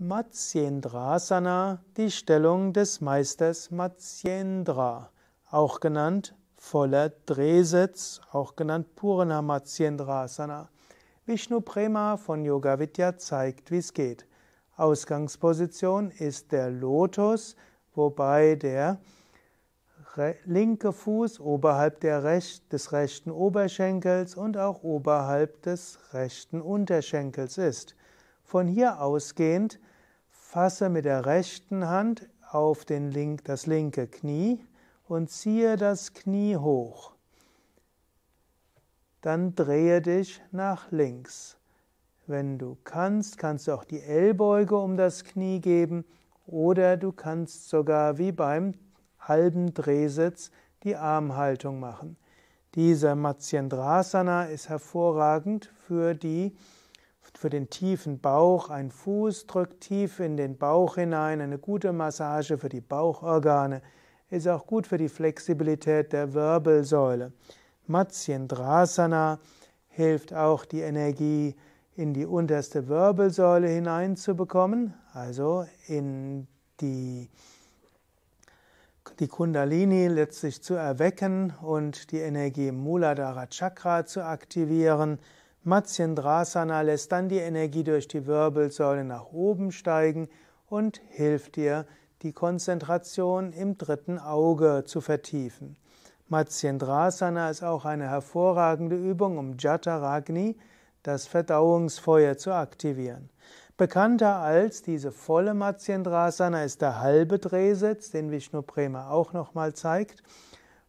Matsyendrasana, die Stellung des Meisters Matsyendra, auch genannt voller Drehsitz, auch genannt Purana Matsyendrasana. Vishnu Prema von Yoga Vidya zeigt, wie es geht. Ausgangsposition ist der Lotus, wobei der linke Fuß oberhalb Rech des rechten Oberschenkels und auch oberhalb des rechten Unterschenkels ist. Von hier ausgehend fasse mit der rechten Hand auf den link, das linke Knie und ziehe das Knie hoch. Dann drehe dich nach links. Wenn du kannst, kannst du auch die Ellbeuge um das Knie geben oder du kannst sogar wie beim halben Drehsitz die Armhaltung machen. Dieser Matsyendrasana ist hervorragend für die für den tiefen Bauch. Ein Fuß drückt tief in den Bauch hinein. Eine gute Massage für die Bauchorgane ist auch gut für die Flexibilität der Wirbelsäule. Matsyendrasana hilft auch die Energie in die unterste Wirbelsäule hineinzubekommen, also in die, die Kundalini letztlich zu erwecken und die Energie im Muladhara Chakra zu aktivieren. Matsyendrasana lässt dann die Energie durch die Wirbelsäule nach oben steigen und hilft dir, die Konzentration im dritten Auge zu vertiefen. Matsyendrasana ist auch eine hervorragende Übung, um Jataragni, das Verdauungsfeuer, zu aktivieren. Bekannter als diese volle Matsyendrasana ist der halbe Drehsitz, den Vishnu Prema auch nochmal zeigt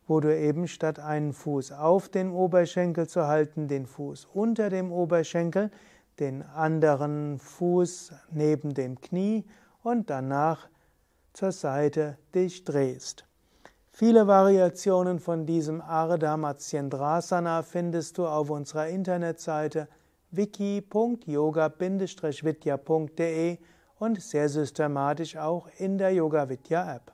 wo du eben statt einen Fuß auf dem Oberschenkel zu halten, den Fuß unter dem Oberschenkel, den anderen Fuß neben dem Knie und danach zur Seite dich drehst. Viele Variationen von diesem Ardha Matsyendrasana findest du auf unserer Internetseite wiki.yoga-vidya.de und sehr systematisch auch in der Yoga Vidya App.